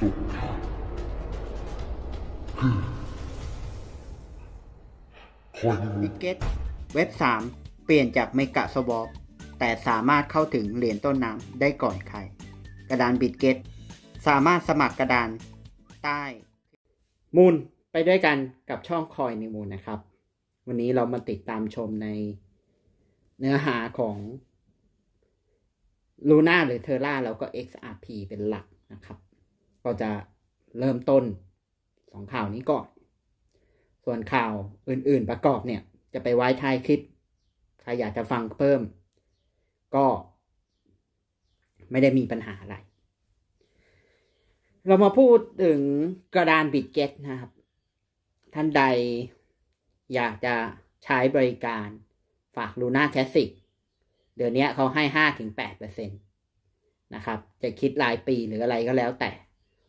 สิกเก็ตเว็บ3เปลี่ยนจากเมกะสวอปแต่สามารถเข้าถึงเหรียญต้นน้ำได้ก่อนใคร กระดานบิดเก็ตสามารถสมัครกระดานใต้ มูลไปด้วยกันกับช่องคอยในมูลนะครับ วันนี้เรามาติดตามชมในเนื้อหาของลูน่าหรือเทอร่า แล้วก็ XRP เป็นหลักนะครับก็จะเริ่มต้นสองข่าวนี้ก่อน ส่วนข่าวอื่น ๆประกอบเนี่ย จะไปไว้ท้ายคลิป ใครอยากจะฟังเพิ่ม ก็ไม่ได้มีปัญหาอะไร เรามาพูดถึงกระดานบิดเก็ตนะครับ ท่านใดอยากจะใช้บริการฝากลูน่าแคสิกเดือนนี้เขาให้ห้าถึงแปดเปอร์เซ็นตนะครับ จะคิดรายปีหรืออะไรก็แล้วแต่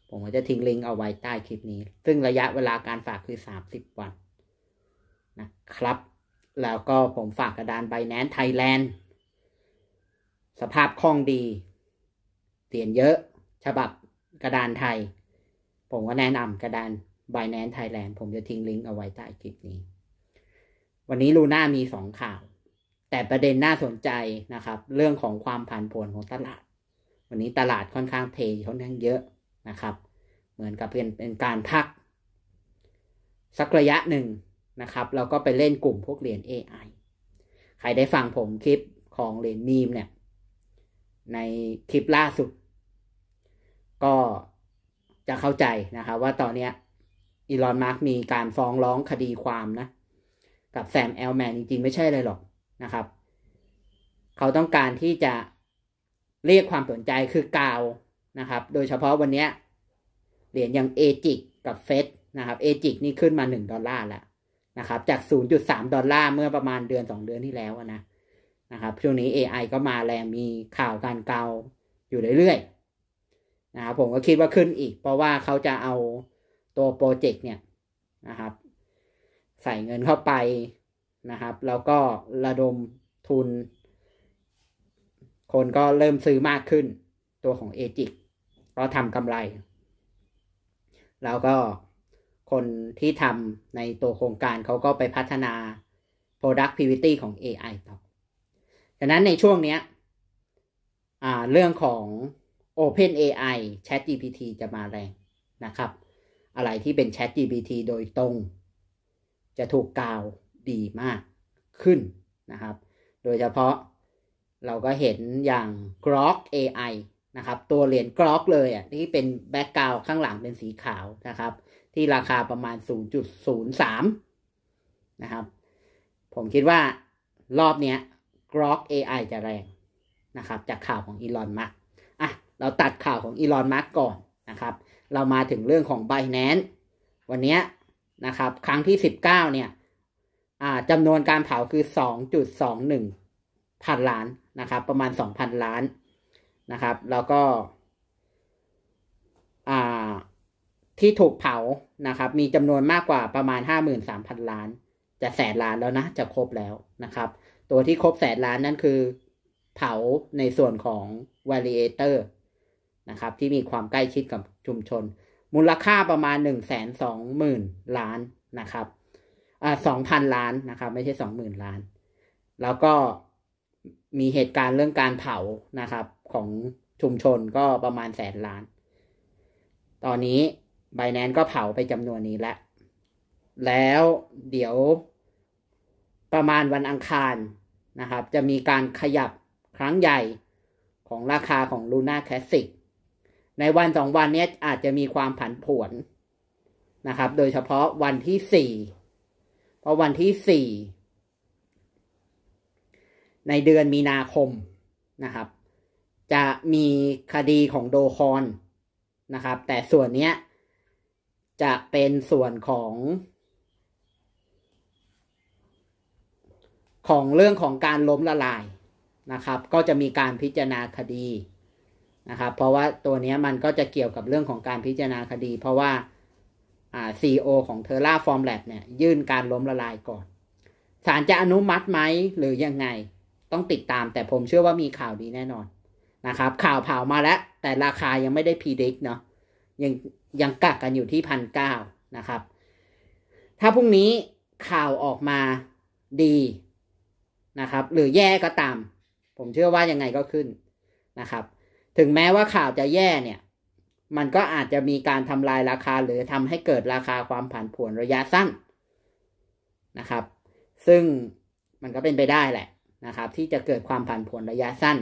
ผมก็จะทิ้งลิงก์เอาไว้ใต้คลิปนี้ ซึ่งระยะเวลาการฝากคือ 30 วันนะครับ แล้วก็ผมฝากกระดานไบแนนไทยแลนด์สภาพคล่องดีเหรียญเยอะ ฉบับกระดานไทย ผมก็แนะนำกระดานไบแนนไทยแลนด์ผมจะทิ้งลิงก์เอาไว้ใต้คลิปนี้ วันนี้ลูน่ามีสองข่าว แต่ประเด็นน่าสนใจนะครับ เรื่องของความผันผวนของตลาด วันนี้ตลาดค่อนข้างเทค่อนข้างเยอะะครับเหมือนกับเป็นเป็นการพัก สักระยะหนึ่งนะครับ เราก็ไปเล่นกลุ่มพวกเหรียญ AI ใครได้ฟังผมคลิปของเหรียญมีมเนี่ยในคลิปล่าสุด ก็จะเข้าใจนะครับว่าตอนเนี้ยอีลอนมาร์กมีการฟ้องร้องคดีความนะกับแซมแอลแมนจริงๆ ไม่ใช่เลยหรอกนะครับ เขาต้องการที่จะเรียกความสนใจคือกาวนะครับ โดยเฉพาะวันนี้เหรียญอย่างเอจิกกับเฟสนะครับเอจิกนี่ขึ้นมา 1 ดอลลาร์แล้วนะครับ จาก0ุดอลลาร์เมื่อประมาณเดือน 2 เดือนที่แล้วนะนะครับ ช่วงนี้ AI ก็มาแรง มีข่าวการเกาอยู่เรื่อยๆนะครับผมก็คิดว่าขึ้นอีก เพราะว่าเขาจะเอาตัวโปรเจกต์เนี่ยนะครับ ใส่เงินเข้าไปนะครับ แล้วก็ระดมทุน คนก็เริ่มซื้อมากขึ้นตัวของเอจิกก็ทำกำไร แล้วก็คนที่ทำในตัวโครงการเขาก็ไปพัฒนา productivity ของ AI ต่อดังนั้นในช่วงเนี้ยเรื่องของ Open AI Chat GPT จะมาแรงนะครับ อะไรที่เป็น Chat GPT โดยตรง จะถูกกล่าวดีมากขึ้นนะครับ โดยเฉพาะเราก็เห็นอย่าง Grok AI นะครับ ตัวเหรียญกรอกเลยอ่ะนี่เป็นแบ็กกราวข้างหลังเป็นสีขาวนะครับ ที่ราคาประมาณ 0.03 นะครับ ผมคิดว่ารอบเนี้ยกรอก AI จะแรงนะครับ จากข่าวของอีลอนมัสอ่ะ เราตัดข่าวของอีลอนมัสก่อนนะครับ เรามาถึงเรื่องของ b i n a n c e วันนี้นะครับ ครั้งที่ 19 เนี่ยจำนวนการเผาคือ 2.21 พันล้านนะครับ ประมาณ 2,000 ล้านนะครับ แล้วก็ที่ถูกเผานะครับ มีจำนวนมากกว่าประมาณ 53,000 ล้าน จะแสนล้านแล้วนะ จะครบแล้วนะครับ ตัวที่ครบแสนล้านนั่นคือ เผาในส่วนของ variator นะครับ ที่มีความใกล้ชิดกับชุมชน มูลค่าประมาณ 1 2 0 0 0 0 ล้านนะครับสองพันล้านนะครับ ไม่ใช่สองหมื่นล้าน แล้วก็มีเหตุการณ์เรื่องการเผานะครับของชุมชนก็ประมาณแสนล้าน ตอนนี้ b i แนนก็เผาไปจำนวนนี้แล้ว แล้วเดี๋ยวประมาณวันอังคารนะครับจะมีการขยับครั้งใหญ่ของราคาของ Luna Classic ในวันสองวันนี้อาจจะมีความผันผวน นะครับ โดยเฉพาะวันที่สี่ เพราะวันที่สี่ในเดือนมีนาคมนะครับจะมีคดีของโดคอนนะครับ แต่ส่วนเนี้ยจะเป็นส่วนของ ของเรื่องของการล้มละลายนะครับ ก็จะมีการพิจารณาคดีนะครับ เพราะว่าตัวนี้มันก็จะเกี่ยวกับเรื่องของการพิจารณาคดี เพราะว่าอ่าีโอของเทอร่าฟอร์มแลบเนี่ย ยื่นการล้มละลายก่อนศาลจะอนุมัติไหมหรือยังไงต้องติดตามแต่ผมเชื่อว่ามีข่าวดีแน่นอนนะครับข่าวเผามาแล้ว แต่ราคายังไม่ได้พีดิกเนาะยังยังกักกันอยู่ที่พันเก้านะครับ ถ้าพรุ่งนี้ข่าวออกมาดีนะครับหรือแย่ก็ตาม ผมเชื่อว่ายังไงก็ขึ้นนะครับ ถึงแม้ว่าข่าวจะแย่เนี่ย มันก็อาจจะมีการทำลายราคาหรือทำให้เกิดราคาความผันผวนระยะสั้นนะครับ ซึ่งมันก็เป็นไปได้แหละนะครับ ที่จะเกิดความผันผวนระยะสั้น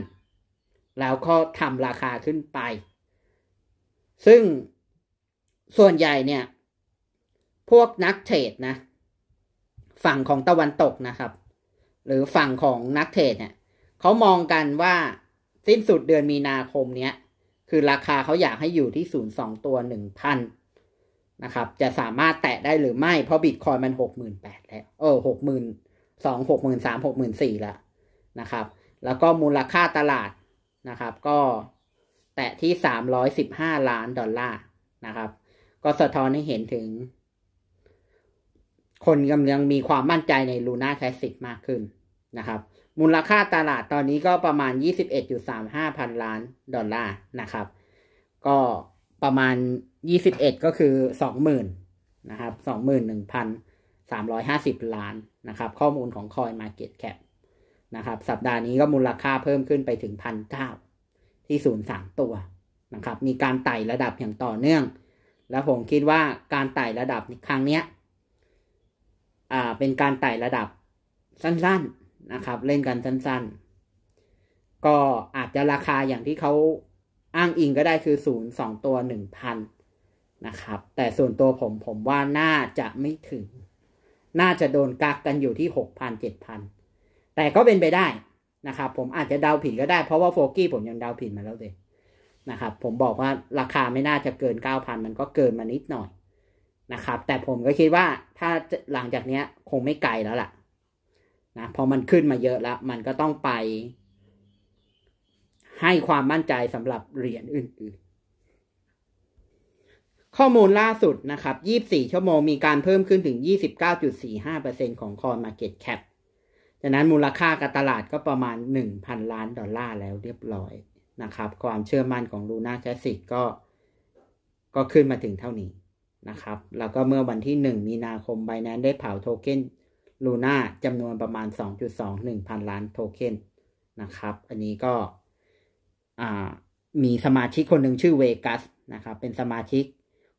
แล้วก็ทำราคาขึ้นไป ซึ่งส่วนใหญ่เนี่ย พวกนักเทรดนะ ฝั่งของตะวันตกนะครับ หรือฝั่งของนักเทรดเนี่ยเขามองกันว่าสิ้นสุดเดือนมีนาคมเนี้ย คือราคาเขาอยากให้อยู่ที่ศูนย์สองตัวหนึ่งพันนะครับ จะสามารถแตะได้หรือไม่ เพราะบิตคอยมันหกหมื่นแปดแล้ว เออหกหมื่นสองหกหมื่นสามหกหมื่นสี่ละนะครับ แล้วก็มูลค่าตลาดนะครับ ก็แตะที่สสามร้อยิบห้าล้าน ดอลลาร์ นะครับ ก็สะท้อนให้เห็นถึง คนกำลังมีความมั่นใจในลูน่าแคสิกมากขึ้นนะครับ มูลค่าตลาดตอนนี้ก็ประมาณ 21.35พันล้าน ดอลลาร์ นะครับ ก็ประมาณ 21 ก็คือ 20,000 นะครับ21,350 ล้านนะครับ ข้อมูลของ Coin Market Cap นะครับสัปดาห์นี้ก็มูลค่าเพิ่มขึ้นไปถึงพันเก้าที่ศูนย์สามตัวนะครับ มีการไต่ระดับอย่างต่อเนื่อง แล้วผมคิดว่าการไต่ระดับครั้งเนี้ยอ่าเป็นการไต่ระดับสั้นๆนะครับ เล่นกันสั้นๆ ก็อาจจะราคาอย่างที่เขาอ้างอิงก็ได้คือศูนย์สองตัวหนึ่งพันนะครับ แต่ส่วนตัวผมผมว่าน่าจะไม่ถึง น่าจะโดนกักกันอยู่ที่หกพันเจ็ดพันแต่ก็เป็นไปได้นะครับผมอาจจะเดาผิดก็ได้เพราะว่าโฟกี้ผมยังเดาผิดมาแล้วเลยนะครับ ผมบอกว่าราคาไม่น่าจะเกิน 9,000มันก็เกินมานิดหน่อยนะครับ แต่ผมก็คิดว่าถ้าหลังจากเนี้ยคงไม่ไกลแล้วล่ะ นะพอมันขึ้นมาเยอะแล้ว มันก็ต้องไป ให้ความมั่นใจสำหรับเหรียญอื่น ๆ ข้อมูลล่าสุดนะครับ24ชั่วโมงมีการเพิ่มขึ้นถึง29.45%ของ Coin Market Cap ดังนั้นมูลค่าการตลาดก็ประมาณ 1,000 ล้านดอลลาร์แล้วเรียบร้อยนะครับความเชื่อมั่นของลูน่าแคสิกก็ก็ขึ้นมาถึงเท่านี้นะครับแล้วก็เมื่อวันที่ 1 มีนาคมไบแนนได้เผาโทเค็นลูน่าจำนวนประมาณ 2.21พันล้านโทเค็นนะครับ อันนี้ก็มีสมาชิกคนหนึ่งชื่อเวกัสนะครับเป็นสมาชิก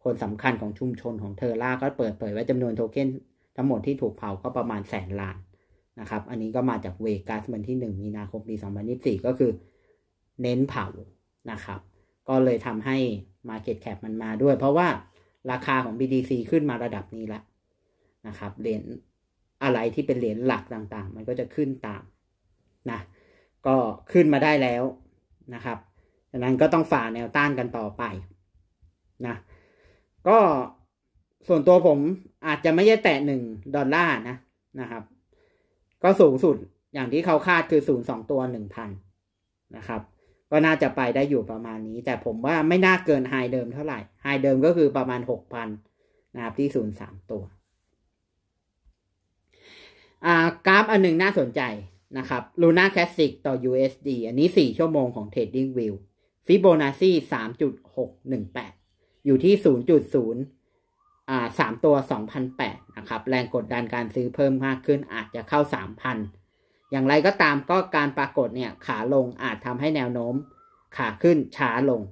คนสำคัญของชุมชนของเทอร่าก็เปิดเผยว่าจำนวนโทเค็นทั้งหมดที่ถูกเผาก็ประมาณแสนล้านนะครับ อันนี้ก็มาจากเวกัสวันที่1มีนาคมปี2024ก็คือเน้นเผา นะครับ ก็เลยทำให้ Market Cap มันมาด้วย เพราะว่าราคาของ BDC ขึ้นมาระดับนี้แล้วนะครับ เหรียญอะไรที่เป็นเหรียญหลักต่างๆ มันก็จะขึ้นตาม นะ ก็ขึ้นมาได้แล้ว นะครับ ดังนั้นก็ต้องฝ่าแนวต้านกันต่อไป นะ ก็ส่วนตัวผมอาจจะไม่ได้แตะหนึ่งดอลลาร์นะ นะครับก็สูงสุดอย่างที่เขาคาดคือศูนย์สองตัวหนึ่งพันนะครับ ก็น่าจะไปได้อยู่ประมาณนี้ แต่ผมว่าไม่น่าเกินไฮเดิมเท่าไหร่ ไฮเดิมก็คือประมาณหกพันนะครับที่ศูนย์สามตัว กราฟอันหนึ่งน่าสนใจนะครับ Luna Classic ต่อ USD อันนี้ 4 ชั่วโมงของ Trading View Fibonacci 3.618 อยู่ที่ 0.0สามตัว2,008นะครับ แรงกดดันการซื้อเพิ่มมากขึ้นอาจจะเข้า 3,000 อย่างไรก็ตามก็การปรากฏเนี่ยขาลงอาจทำให้แนวโน้มขาขึ้นช้าลง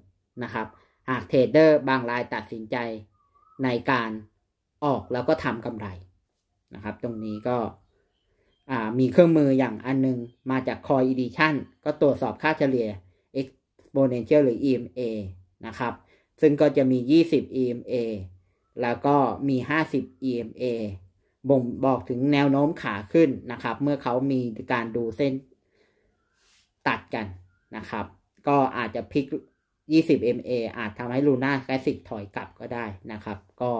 นะครับ หากเทรดเดอร์บางรายตัดสินใจในการออกแล้วก็ทำกำไรนะครับ ตรงนี้ก็มีเครื่องมืออย่างอันนึง มาจาก Coin Edition ก็ตรวจสอบค่าเฉลี่ย Exponential หรือ EMA นะครับ ซึ่งก็จะมี 20 EMA แล้วก็มี 50 EMA บ่งบอกถึงแนวโน้มขาขึ้นนะครับ เมื่อเขามีการดูเส้นตัดกันนะครับ ก็อาจจะพลิก20 MA อาจทำให้ลูน่าคลาสสิกถอยกลับก็ได้นะครับ ก็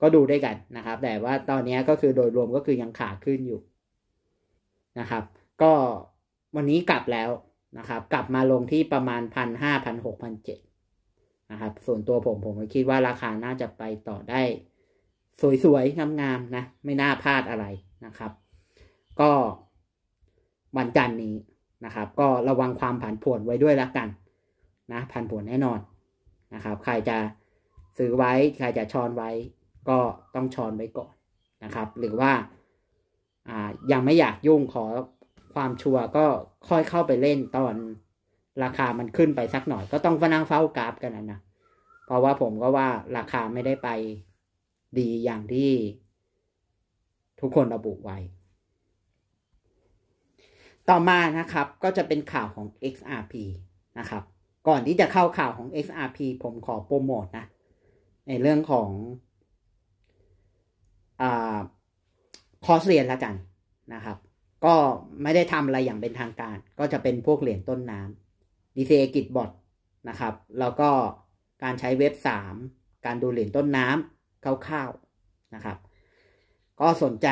ก็ดูได้กันนะครับ แต่ว่าตอนนี้ก็คือโดยรวมก็คือยังขาขึ้นอยู่นะครับ ก็วันนี้กลับแล้วนะครับ กลับมาลงที่ประมาณพันห้าพันหกพันเจ็ดนะครับส่วนตัวผมผมก็คิดว่าราคาน่าจะไปต่อได้ สวยๆงามๆนะ ไม่น่าพลาดอะไรนะครับ ก็ วันจันนี้นะครับ ก็ระวังความผันผวนไว้ด้วยละกัน นะผันผวนแน่นอนนะครับใครจะซื้อไว้ใครจะช้อนไว้ ก็ต้องช้อนไว้ก่อนนะครับ หรือว่ายังไม่อยากยุ่งขอความชัวร์ก็ค่อยเข้าไปเล่นตอนราคามันขึ้นไปสักหน่อยก็ต้องฟนังเฝ้ากราฟกันนะนะเพราะว่าผมก็ว่า ราคาไม่ได้ไปดี อย่างที่ทุกคนระบุไว้ ต่อมานะครับ ก็จะเป็นข่าวของ XRP นะครับ ก่อนที่จะเข้าข่าวของ XRP ผมขอโปรโมทนะ ในเรื่องของอคอร์สเรียนละกันนะครับ ก็ไม่ได้ทำอะไรอย่างเป็นทางการ ก็จะเป็นพวกเหรียญต้นน้ำดีเซกิตบอทนะครับ แล้วก็การใช้เว็บ3การดูเหรียญต้นน้ำคร่าวๆนะครับ ก็สนใจ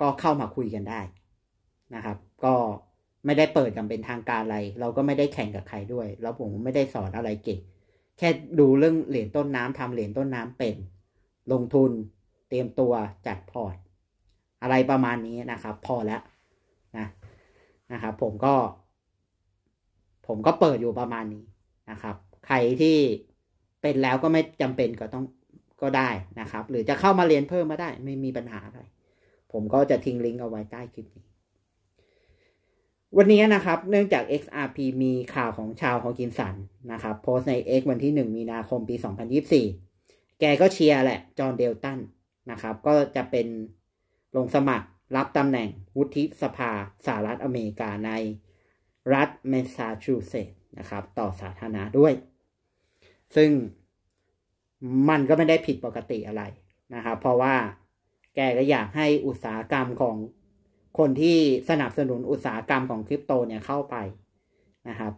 ก็เข้ามาคุยกันได้นะครับก็ไม่ได้เปิดกันเป็นทางการอะไร เราก็ไม่ได้แข่งกับใครด้วย แล้วผมไม่ได้สอนอะไรเก่งแค่ดูเรื่องเหรียญต้นน้ำทำเหรียญต้นน้ำเป็น ลงทุนเตรียมตัวจัดพอร์ตอะไรประมาณนี้นะครับ พอแล้วนะนะครับผมก็ผมก็เปิดอยู่ประมาณนี้นะครับ ใครที่เป็นแล้วก็ไม่จำเป็นก็ต้องก็ได้นะครับ หรือจะเข้ามาเรียนเพิ่มมาได้ไม่มีปัญหาอะไร ผมก็จะทิ้งลิงก์เอาไว้ใต้คลิปนี้ วันนี้นะครับ เนื่องจาก XRP มีข่าวของชาวฮอกินสันนะครับ โพสใน X วันที่ 1 มีนาคมปี 2024 แกก็เชียร์แหละ จอห์นเดลตันนะครับ ก็จะเป็นลงสมัครรับตำแหน่งวุฒิสภาสหรัฐอเมริกาในรัฐแมสซาชูเซตส์นะครับ ต่อสาธารณะด้วย ซึ่งมันก็ไม่ได้ผิดปกติอะไรนะครับ เพราะว่า แกก็อยากให้อุตสาหกรรมของคนที่สนับสนุนอุตสาหกรรมของคริปโตเนี่ยเข้าไปนะครับ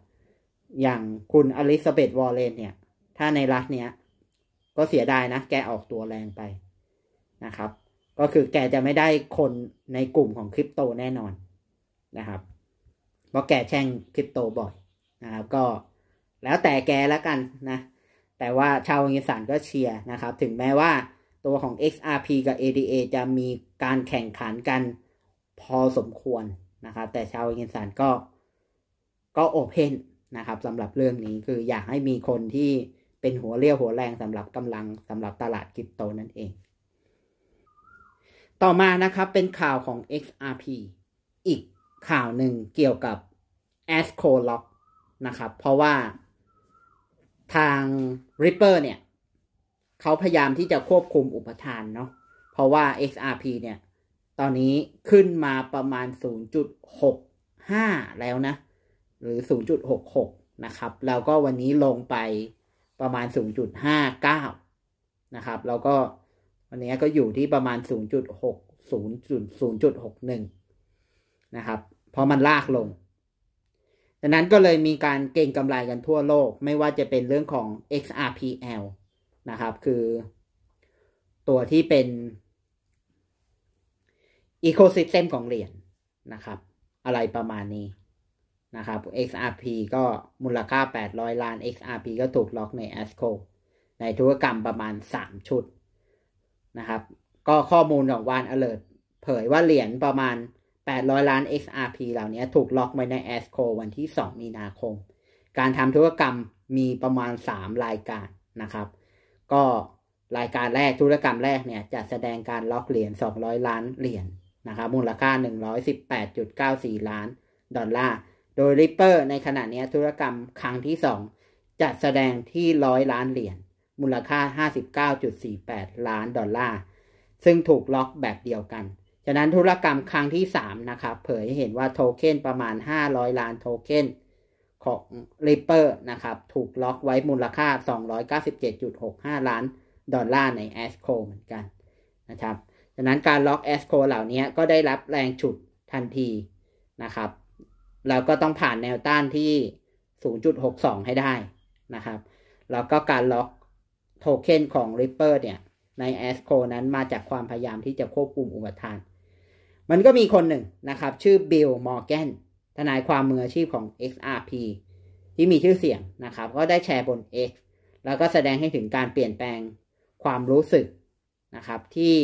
อย่างคุณอลิซาเบธวอลเลนเนี่ย ถ้าในรัฐเนี้ย ก็เสียดายนะ แกออกตัวแรงไปนะครับ ก็คือแกจะไม่ได้คนในกลุ่มของคริปโตแน่นอนนะครับเพราะแกแช่งคริปโตบ่อยนะครับก็แล้วแต่แกแล้วกันนะแต่ว่าชาวอังกฤษก็เชียร์นะครับ ถึงแม้ว่าตัวของ XRP กับ ADA จะมีการแข่งขันกันพอสมควรนะครับ แต่ชาวอังกฤษก็ก็โอเพนนะครับสำหรับเรื่องนี้คืออยากให้มีคนที่เป็นหัวเรี่ยวหัวแรงสำหรับกำลังสำหรับตลาดคริปโตนั่นเอง ต่อมานะครับเป็นข่าวของ XRP อีกข่าวหนึ่งเกี่ยวกับ a s c o l o c k นะครับ เพราะว่าทาง Ripper เนี่ยเขาพยายามที่จะควบคุมอุปทานเนาะเพราะว่า XRP เนี่ย ตอนนี้ขึ้นมาประมาณ 0.65 แล้วนะ หรือ 0.66 นะครับ แล้วก็วันนี้ลงไปประมาณ 0.59 นะครับ แล้วก็วันนี้ก็อยู่ที่ประมาณ 0.6 0.0.61 นะครับเพราะมันลากลง ดังนั้นก็เลยมีการเก่งกำไรกันทั่วโลก ไม่ว่าจะเป็นเรื่องของ XRPL นะครับ คือ ตัวที่เป็น Ecosystem ของเหรียญนนะครับ อะไรประมาณนี้นะครับ XRP ก็มูลค่า 800 ล้าน XRP ก็ถูกล็อกใน ASCO ในธุรกรรมประมาณ 3 ชุดนะครับ ก็ข้อมูลของวานอเลิร์เผยว่าเหรียญประมาณ800ล้าน XRP เหล่านี้ถูกล็อกไว้ในอ s c o วันที่ 2 มีนาคม การทำธุรกรรมมีประมาณ 3 รายการนะครับ ก็รายการแรกธุรกรรมแรกเนี่ยจะแสดงการล็อกเหรียญ200ล้านเหรียญนนะครับมูลค่า 118.94ล้านดอลลาร์ โดย Ripper ในขณะนี้ธุรกรรมครั้งที่ 2 จะแสดงที่100ล้านเหรียญมูลค่า 59.48 ล้านดอลลาร์ ซึ่งถูกล็อกแบบเดียวกันฉะนั้นธุรกรรมครั้งที่3นะครับเผยให้เห็นว่าโทเค็นประมาณ 500 ล้านโทเค็นของ r i p p e ์นะครับ ถูกล็อกไว้มูลค่า 297.65 ล้านดอลลาร์ใน a s c o เหมือนกันนะครับฉะนั้นการล็อก a s c o เหล่านี้ก็ได้รับแรงฉุดทันทีนะครับ เราก็ต้องผ่านแนวต้านที่ 0.62 ให้ได้นะครับ แล้วก็การล็อกโทเค็นของ r i p p e ์เนี่ยใน a s c o นั้นมาจากความพยายามที่จะควบคุมอุปทานมันก็มีคนหนึ่งนะครับ ชื่อบิลมอร์แกนทนายความมืออาชีพของ XRP ที่มีชื่อเสียงนะครับ ก็ได้แชร์บน X แล้วก็แสดงให้ถึงการเปลี่ยนแปลงความรู้สึกนะครับ ที่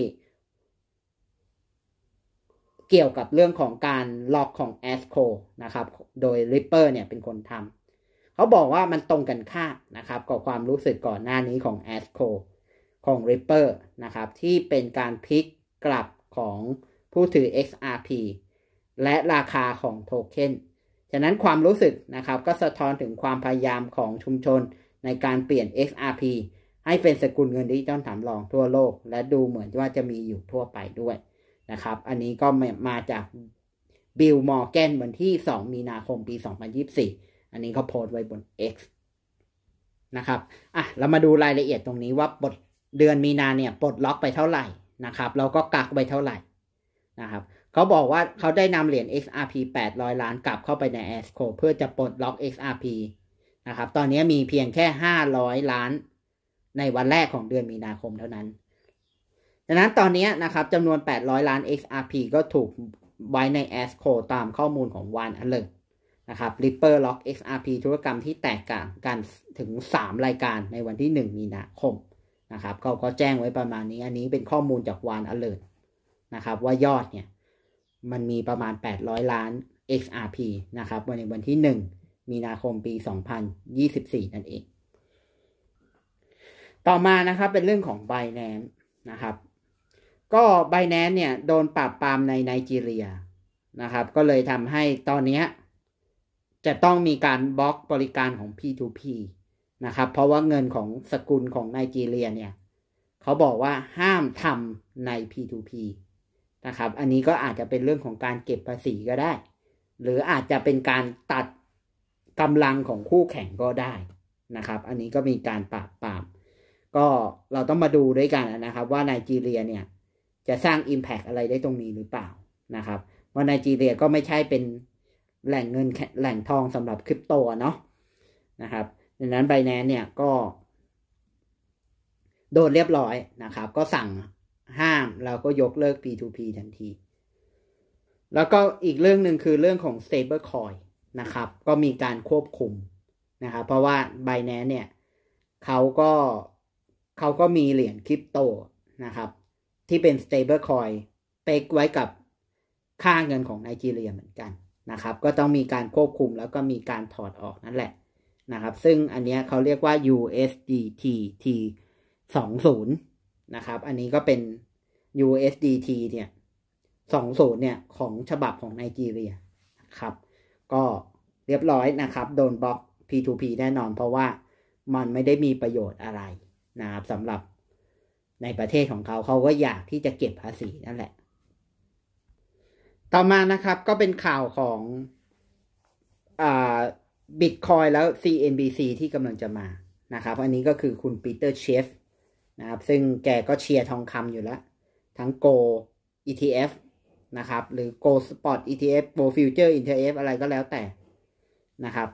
เกี่ยวกับเรื่องของการล็อกของ a s c o นะครับโดย Ripper เนี่ยเป็นคนทำเขาบอกว่ามันตรงกันข้ามนะครับกับความรู้สึกก่อนหน้านี้ของ a s c o ของ Ripper นะครับที่เป็นการพลิกกลับของผู้ถือ XRP และราคาของโทเค็น ฉะนั้นความรู้สึกนะครับ ก็สะท้อนถึงความพยายามของชุมชนในการเปลี่ยน XRP ให้เป็นสกุลเงินดิจิตอลถามรองทั่วโลก และดูเหมือนว่าจะมีอยู่ทั่วไปด้วย นะครับ อันนี้ก็มาจากบิลมอร์แกนวันที่ 2 มีนาคม ปี2024อันนี้เขาโพสต์ไว้บน X นะครับ อ่ะ เรามาดูรายละเอียดตรงนี้ว่าปลดเดือนมีนาเนี่ยปลดล็อกไปเท่าไหร่ นะครับ เราก็กักไปเท่าไหร่นะครับเขาบอกว่าเขาได้นำเหรียญ XRP 800 ล้านกลับเข้าไปใน a s c o เพื่อจะปลดล็อก XRP นะครับ ตอนนี้มีเพียงแค่ 500 ล้านในวันแรกของเดือนมีนาคมเท่านั้น ดังนั้นตอนนี้นะครับจำนวน 800 ล้าน XRP ก็ถูกไว้ใน a s c o ตามข้อมูลของวานอันเลินะครับ r i p p ร์ Lock XRP ธุรกรรมที่แตกต่างกันถึง 3 รายการในวันที่ 1 มีนาคมนะครับเขาก็แจ้งไว้ประมาณนี้อันนี้เป็นข้อมูลจากวานอเลิร์นะครับว่ายอดเนี่ยมันมีประมาณ 800 ล้าน XRP นะครับวันในวันที่ 1 มีนาคมปี 2024 นั่นเอง ต่อมานะครับเป็นเรื่องของ b i n a n c e นะครับ ก็ b i n a n c e เนี่ยโดนปรับปรามในไนจีเรียนะครับ ก็เลยทำให้ตอนนี้จะต้องมีการบล็อกบริการของ P2P นะครับเพราะว่าเงินของสกุลของไนจีเรียเนี่ยเขาบอกว่าห้ามทำใน P2P นะครับ อันนี้ก็อาจจะเป็นเรื่องของการเก็บภาษีก็ได้ หรืออาจจะเป็นการตัดกำลังของคู่แข่งก็ได้นะครับ อันนี้ก็มีการปราบปรามก็เราต้องมาดูด้วยกันนะครับ ว่าไนจีเรียเนี่ยจะสร้าง Impact อะไรได้ตรงนี้หรือเปล่านะครับว่าไนจีเรียก็ไม่ใช่เป็นแหล่งเงินแหล่งทองสำหรับคริปโตเนาะนะครับ ดังนั้นไบแนนเนี่ยก็โดนเรียบร้อยนะครับ ก็สั่งห้ามเราก็ยกเลิก P2P ทันที แล้วก็อีกเรื่องหนึ่งคือเรื่องของ Stablecoin นะครับ ก็มีการควบคุมนะครับ เพราะว่า b i n a n c e เนี่ย เขาก็เขาก็มีเหรียญคริปโตนะครับ ที่เป็น Stablecoin เปกไว้กับค่าเงินของไนจีเรียเหมือนกันนะครับ ก็ต้องมีการควบคุมแล้วก็มีการถอดออกนั่นแหละนะครับ ซึ่งอันนี้เขาเรียกว่า USDT T 20นะครับ อันนี้ก็เป็น USDT เนี่ยสองสูตรเนี่ยของฉบับของไนจีเรียนะครับ ก็เรียบร้อยนะครับ โดนบล็อก P2P แน่นอน เพราะว่ามันไม่ได้มีประโยชน์อะไรนะครับสำหรับในประเทศของเขาเขาก็อยากที่จะเก็บภาษีนั่นแหละ ต่อมานะครับ ก็เป็นข่าวของอ่าบิตคอยแล้ว CNBC ที่กำลังจะมานะครับ อันนี้ก็คือคุณปีเตอร์เชฟนะครับซึ่งแกก็เชียร์ทองคำอยู่แล้ว ทั้งโก ETF นะครับ หรือ Go Spot ETF Go Future ETF อะไรก็แล้วแต่นะครับ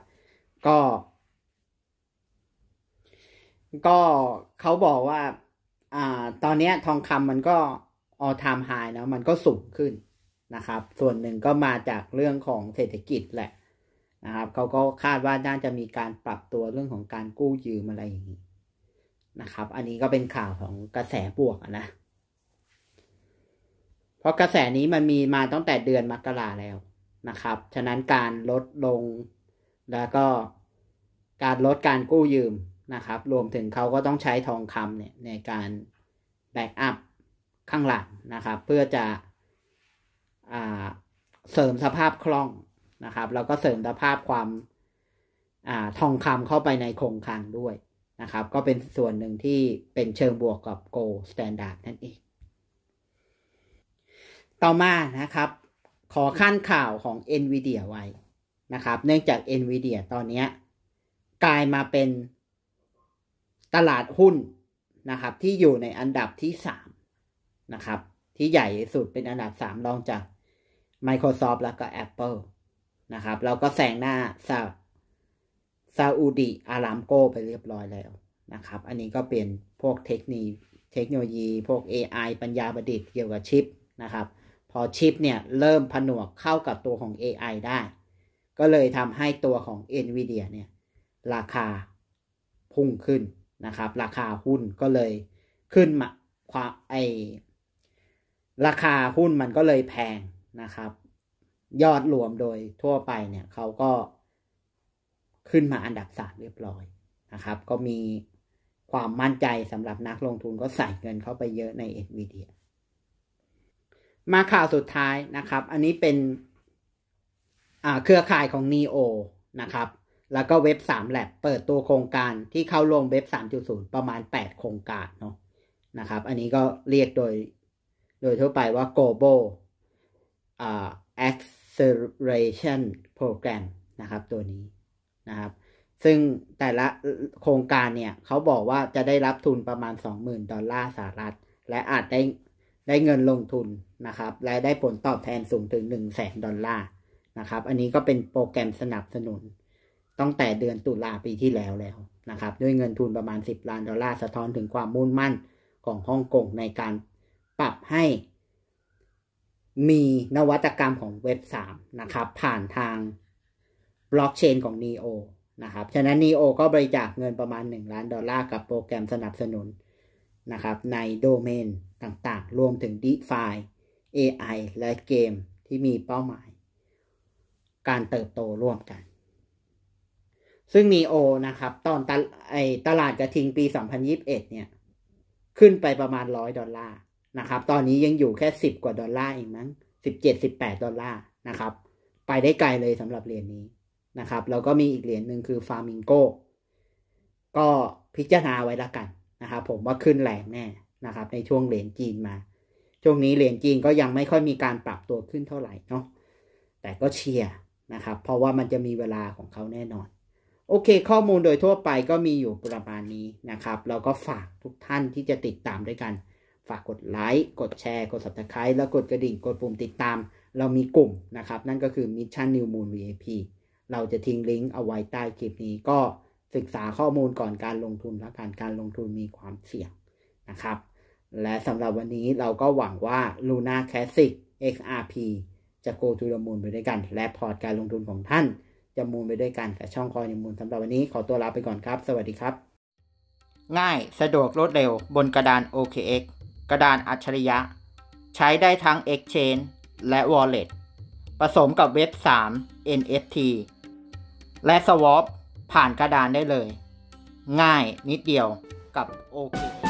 ก็ ก็เขาบอกว่าอ่าตอนนี้ทองคำมันก็ออทามไฮนะมันก็สูงขึ้นนะครับ ส่วนหนึ่งก็มาจากเรื่องของเศรษฐกิจแหละ นะครับ เขาก็คาดว่าน่าจะมีการปรับตัวเรื่องของการกู้ยืมอะไรอย่างนี้นะครับ อันนี้ก็เป็นข่าวของกระแสบวกนะ เพราะกระแสนี้มันมีมาตั้งแต่เดือนมกราแล้วนะครับ ฉะนั้นการลดลงแล้วก็การลดการกู้ยืมนะครับ รวมถึงเขาก็ต้องใช้ทองคำเนี่ยในการแบ็กอัพข้างหลังนะครับ เพื่อจะเสริมสภาพคล่องนะครับ แล้วก็เสริมสภาพความอทองคำเข้าไปในโครงคลังด้วยนะครับ ก็เป็นส่วนหนึ่งที่เป็นเชิงบวกกับ g o Standard นั่นเอง ต่อมานะครับ ขอขั้นข่าวของ NVIDIA ไว้นะครับ เนื่องจาก NVIDIA ตอนนี้กลายมาเป็นตลาดหุ้นนะครับ ที่อยู่ในอันดับที่สามนะครับ ที่ใหญ่สุดเป็นอันดับสามรองจาก Microsoft แล้วก็ Apple นะครับ เราก็แสงหน้าซาอุดีอารามโกไปเรียบร้อยแล้วนะครับ อันนี้ก็เป็นพวกเทคนิคเทคโนโลยี พวก AI ปัญญาประดิษฐ์เกี่ยวกับชิปนะครับ พอชิปเนี่ยเริ่มผนวกเข้ากับตัวของ AI ได้ ก็เลยทำให้ตัวของ NVIDIA เนี่ยราคา พุ่งขึ้นนะครับ ราคาหุ้นก็เลยขึ้นมาความไอราคาหุ้นมันก็เลยแพงนะครับ ยอดรวมโดยทั่วไปเนี่ยเขาก็ขึ้นมาอันดับสามเรียบร้อยนะครับ ก็มีความมั่นใจสำหรับนักลงทุนก็ใส่เงินเข้าไปเยอะใน NVIDIA มาข่าวสุดท้ายนะครับ อันนี้เป็นเครือข่ายของ NEO นะครับ แล้วก็เว็บ3แลบเปิดตัวโครงการที่เข้าลงวมเว็บ3.0 ประมาณ 8 โครงการเนาะนะครับ อันนี้ก็เรียกโดยโดยทั่วไปว่า Global Acceleration Program นะครับตัวนี้นะครับซึ่งแต่ละโครงการเนี่ยเขาบอกว่าจะได้รับทุนประมาณ 20,000ดอลลาร์สหรัฐ และอาจได้ได้เงินลงทุนนะครับและได้ผลตอบแทนสูงถึง1 0 0 0 0 0 ดอลลาร์นะครับ อันนี้ก็เป็นโปรแกรมสนับสนุนตั้งแต่เดือนตุลาปีที่แล้วแล้วนะครับ ด้วยเงินทุนประมาณ 10 ล้านดอลลาร์สะท้อนถึงความมุ่งมั่นของฮ่องกงในการปรับให้มีนวัตกรรมของเว็บ3นะครับ ผ่านทางบล็อกเชนของ NEO นะครับ ฉะนั้น NEO ก็บริจาคเงินประมาณ 1 ล้านดอลลาร์กับโปรแกรมสนับสนุนนะครับ ในโดเมนต่างๆ รวมถึง DeFi AI และเกมที่มีเป้าหมาย การเติบโตร่วมกัน ซึ่ง NEO นะครับ ตอนตไอตลาดกระทิงปี 2021 เนี่ย ขึ้นไปประมาณ 100 ดอลลาร์นะครับ ตอนนี้ยังอยู่แค่ 10 กว่าดอลลาร์ เองมั้ง17-18ดอลลาร์นะครับ ไปได้ไกลเลยสำหรับเหรียญนนี้นะครับแล้วก็มีอีกเหรียญหนึ่งคือฟาร์มิงโกก็พิจารณาไว้ละกันนะครับผมว่าขึ้นแรงแน่นะครับในช่วงเหรียญจีนมา ช่วงนี้เหรียญจีนก็ยังไม่ค่อยมีการปรับตัวขึ้นเท่าไหร่เนาะแต่ก็เชียร์นะครับเพราะว่ามันจะมีเวลาของเขาแน่นอน โอเคข้อมูลโดยทั่วไปก็มีอยู่ประมาณนี้นะครับเราก็ฝากทุกท่านที่จะติดตามด้วยกัน ฝากกดไลค์กดแชร์กด subscribe แล้วกดกระดิ่งกดปุ่มติดตาม เรามีกลุ่มนะครับนั่นก็คือ Mission New Moon VIP เราจะทิ้งลิงก์เอาไว้ใต้คลิปนี้ก็ศึกษาข้อมูลก่อนการลงทุนและการการลงทุนมีความเสี่ยงนะครับ และสำหรับวันนี้เราก็หวังว่า Luna Classic XRP จะโกทุลมูลไปด้วยกัน และพอร์ตการลงทุนของท่าน จะมูลไปด้วยกันกับช่องคอยมูลสำหรับวันนี้ ขอตัวลาไปก่อนครับ สวัสดีครับ ง่ายสะดวกรวดเร็วบนกระดาน OKX กระดานอัจฉริยะใช้ได้ทั้ง Exchange และ Wallet ผสมกับเว็บ3 NFT และสวอปผ่านกระดานได้เลย ง่ายนิดเดียวกับโอเค